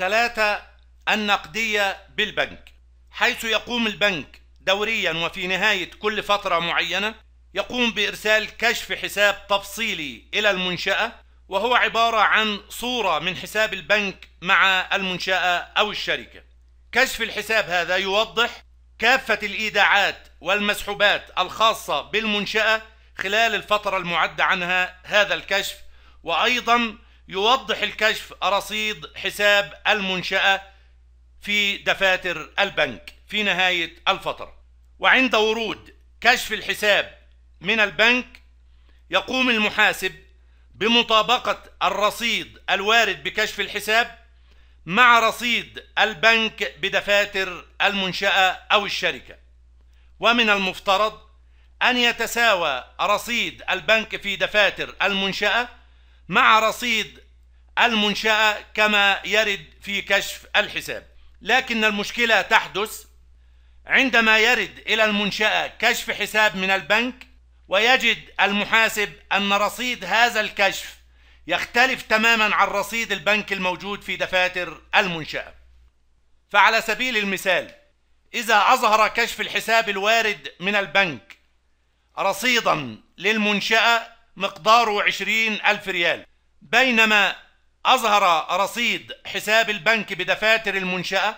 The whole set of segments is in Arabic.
ثلاثة النقدية بالبنك حيث يقوم البنك دوريا وفي نهاية كل فترة معينة يقوم بإرسال كشف حساب تفصيلي إلى المنشأة وهو عبارة عن صورة من حساب البنك مع المنشأة أو الشركة كشف الحساب هذا يوضح كافة الإيداعات والمسحوبات الخاصة بالمنشأة خلال الفترة المعدة عنها هذا الكشف وأيضا يوضح الكشف رصيد حساب المنشأة في دفاتر البنك في نهاية الفترة وعند ورود كشف الحساب من البنك يقوم المحاسب بمطابقة الرصيد الوارد بكشف الحساب مع رصيد البنك بدفاتر المنشأة أو الشركة ومن المفترض أن يتساوى رصيد البنك في دفاتر المنشأة مع رصيد المنشأة كما يرد في كشف الحساب لكن المشكلة تحدث عندما يرد إلى المنشأة كشف حساب من البنك ويجد المحاسب أن رصيد هذا الكشف يختلف تماما عن رصيد البنك الموجود في دفاتر المنشأة فعلى سبيل المثال إذا أظهر كشف الحساب الوارد من البنك رصيدا للمنشأة مقداره عشرين ألف ريال بينما أظهر رصيد حساب البنك بدفاتر المنشأة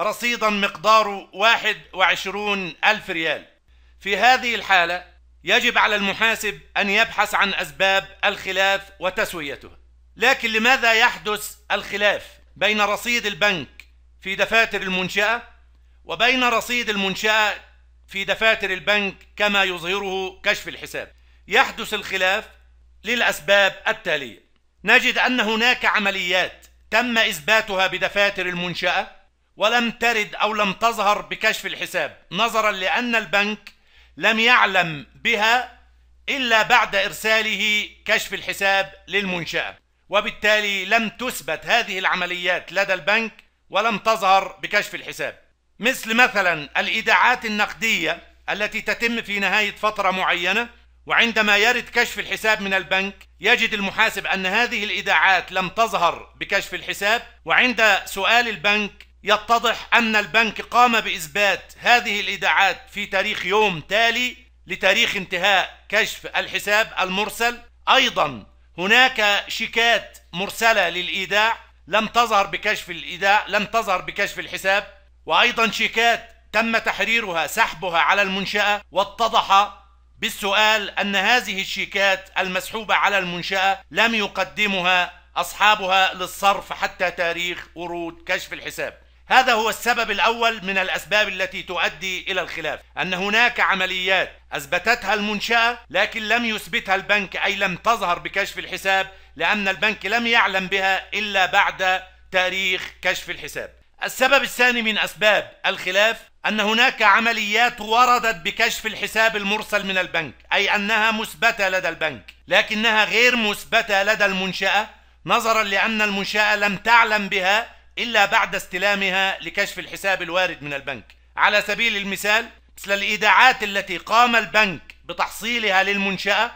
رصيدا مقداره 21 ألف ريال في هذه الحالة يجب على المحاسب أن يبحث عن أسباب الخلاف وتسويته لكن لماذا يحدث الخلاف بين رصيد البنك في دفاتر المنشأة وبين رصيد المنشأة في دفاتر البنك كما يظهره كشف الحساب يحدث الخلاف للأسباب التالية نجد أن هناك عمليات تم إثباتها بدفاتر المنشأة ولم ترد أو لم تظهر بكشف الحساب نظرا لأن البنك لم يعلم بها إلا بعد إرساله كشف الحساب للمنشأة وبالتالي لم تثبت هذه العمليات لدى البنك ولم تظهر بكشف الحساب مثل مثلا الإيداعات النقدية التي تتم في نهاية فترة معينة وعندما يرد كشف الحساب من البنك يجد المحاسب أن هذه الإيداعات لم تظهر بكشف الحساب وعند سؤال البنك يتضح أن البنك قام بإثبات هذه الإيداعات في تاريخ يوم تالي لتاريخ انتهاء كشف الحساب المرسل أيضا هناك شيكات مرسلة للإيداع لم تظهر بكشف الإيداع لم تظهر بكشف الحساب وأيضا شيكات تم تحريرها سحبها على المنشأة واتضح بالسؤال أن هذه الشيكات المسحوبة على المنشأة لم يقدمها أصحابها للصرف حتى تاريخ ورود كشف الحساب هذا هو السبب الأول من الأسباب التي تؤدي إلى الخلاف أن هناك عمليات أثبتتها المنشأة لكن لم يثبتها البنك أي لم تظهر بكشف الحساب لأن البنك لم يعلم بها إلا بعد تاريخ كشف الحساب السبب الثاني من أسباب الخلاف أن هناك عمليات وردت بكشف الحساب المرسل من البنك أي أنها مثبتة لدى البنك لكنها غير مثبتة لدى المنشأة نظرا لأن المنشأة لم تعلم بها إلا بعد استلامها لكشف الحساب الوارد من البنك على سبيل المثال مثل الإيداعات التي قام البنك بتحصيلها للمنشأة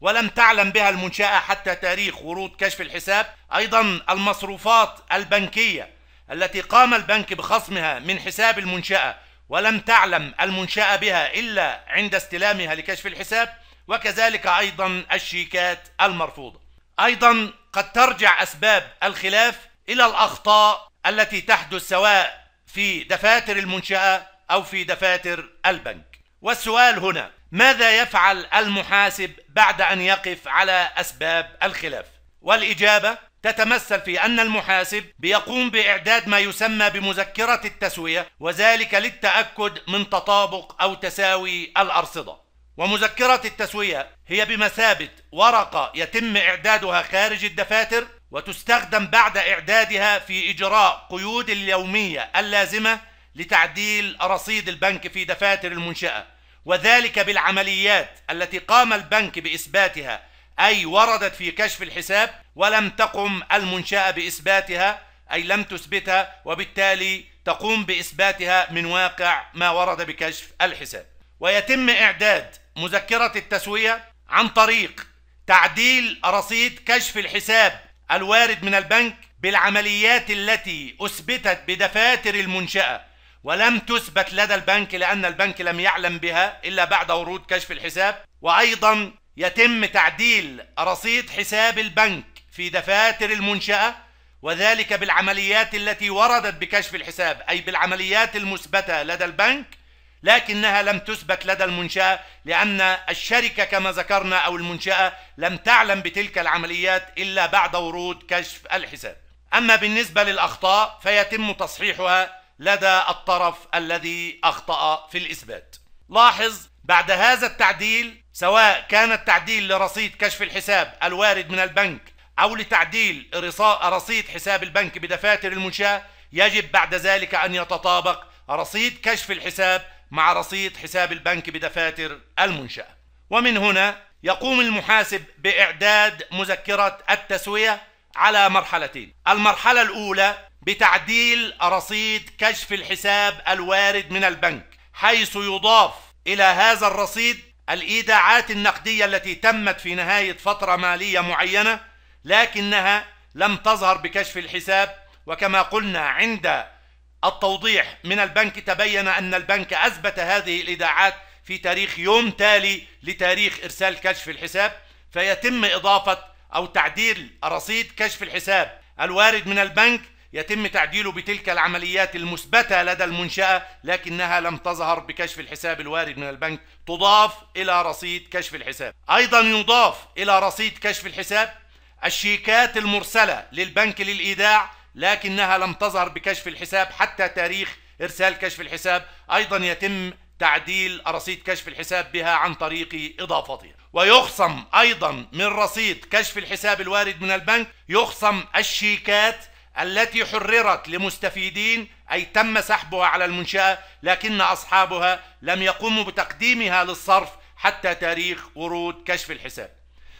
ولم تعلم بها المنشأة حتى تاريخ ورود كشف الحساب أيضا المصروفات البنكية التي قام البنك بخصمها من حساب المنشأة ولم تعلم المنشأة بها إلا عند استلامها لكشف الحساب وكذلك أيضا الشيكات المرفوضة أيضا قد ترجع أسباب الخلاف إلى الأخطاء التي تحدث سواء في دفاتر المنشأة أو في دفاتر البنك والسؤال هنا ماذا يفعل المحاسب بعد أن يقف على أسباب الخلاف؟ والإجابة تتمثل في أن المحاسب بيقوم بإعداد ما يسمى بمذكرة التسوية وذلك للتأكد من تطابق أو تساوي الأرصدة ومذكرة التسوية هي بمثابة ورقة يتم إعدادها خارج الدفاتر وتستخدم بعد إعدادها في إجراء قيود اليومية اللازمة لتعديل رصيد البنك في دفاتر المنشأة وذلك بالعمليات التي قام البنك بإثباتها أي وردت في كشف الحساب ولم تقم المنشأة بإثباتها أي لم تثبتها وبالتالي تقوم بإثباتها من واقع ما ورد بكشف الحساب ويتم إعداد مذكرة التسوية عن طريق تعديل رصيد كشف الحساب الوارد من البنك بالعمليات التي أثبتت بدفاتر المنشأة ولم تثبت لدى البنك لأن البنك لم يعلم بها إلا بعد ورود كشف الحساب وأيضا يتم تعديل رصيد حساب البنك في دفاتر المنشأة وذلك بالعمليات التي وردت بكشف الحساب أي بالعمليات المثبتة لدى البنك لكنها لم تثبت لدى المنشأة لأن الشركة كما ذكرنا أو المنشأة لم تعلم بتلك العمليات إلا بعد ورود كشف الحساب أما بالنسبة للأخطاء فيتم تصحيحها لدى الطرف الذي أخطأ في الإثبات لاحظ بعد هذا التعديل سواء كان التعديل لرصيد كشف الحساب الوارد من البنك أو لتعديل رصيد حساب البنك بدفاتر المنشاة يجب بعد ذلك أن يتطابق رصيد كشف الحساب مع رصيد حساب البنك بدفاتر المنشأة ومن هنا يقوم المحاسب بإعداد مذكرة التسوية على مرحلتين المرحلة الأولى بتعديل رصيد كشف الحساب الوارد من البنك حيث يضاف إلى هذا الرصيد الإيداعات النقدية التي تمت في نهاية فترة مالية معينة لكنها لم تظهر بكشف الحساب وكما قلنا عند التوضيح من البنك تبين أن البنك أثبت هذه الإيداعات في تاريخ يوم تالي لتاريخ إرسال كشف الحساب فيتم إضافة أو تعديل رصيد كشف الحساب الوارد من البنك يتم تعديله بتلك العمليات المثبتة لدى المنشأة لكنها لم تظهر بكشف الحساب الوارد من البنك تضاف إلى رصيد كشف الحساب أيضا يضاف إلى رصيد كشف الحساب الشيكات المرسلة للبنك للإيداع لكنها لم تظهر بكشف الحساب حتى تاريخ إرسال كشف الحساب أيضا يتم تعديل رصيد كشف الحساب بها عن طريق إضافتها ويخصم أيضا من رصيد كشف الحساب الوارد من البنك يخصم الشيكات التي حررت لمستفيدين أي تم سحبها على المنشأة لكن أصحابها لم يقوموا بتقديمها للصرف حتى تاريخ ورود كشف الحساب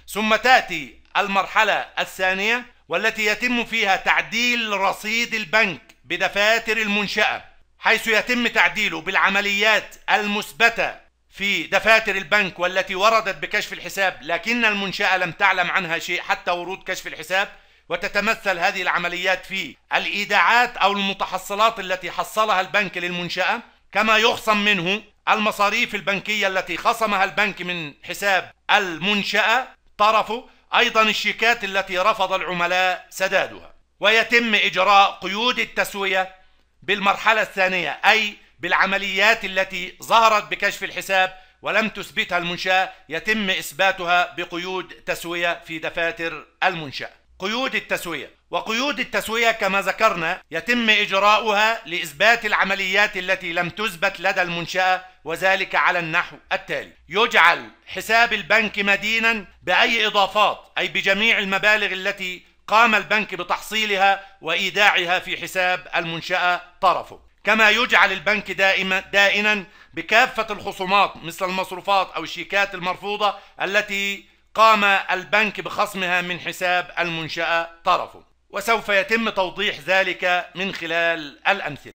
ثم تأتي المرحلة الثانية والتي يتم فيها تعديل رصيد البنك بدفاتر المنشأة حيث يتم تعديله بالعمليات المثبتة في دفاتر البنك والتي وردت بكشف الحساب لكن المنشأة لم تعلم عنها شيء حتى ورود كشف الحساب وتتمثل هذه العمليات في الإيداعات أو المتحصلات التي حصلها البنك للمنشأة كما يخصم منه المصاريف البنكية التي خصمها البنك من حساب المنشأة طرفه أيضا الشيكات التي رفض العملاء سدادها ويتم إجراء قيود التسوية بالمرحلة الثانية أي بالعمليات التي ظهرت بكشف الحساب ولم تثبتها المنشأة يتم إثباتها بقيود تسوية في دفاتر المنشأة قيود التسوية وقيود التسوية كما ذكرنا يتم إجراؤها لإثبات العمليات التي لم تثبت لدى المنشأة وذلك على النحو التالي يجعل حساب البنك مدينا بأي إضافات أي بجميع المبالغ التي قام البنك بتحصيلها وإيداعها في حساب المنشأة طرفه كما يجعل البنك دائما دائنا بكافة الخصومات مثل المصروفات أو الشيكات المرفوضة التي قام البنك بخصمها من حساب المنشأة طرفه وسوف يتم توضيح ذلك من خلال الأمثلة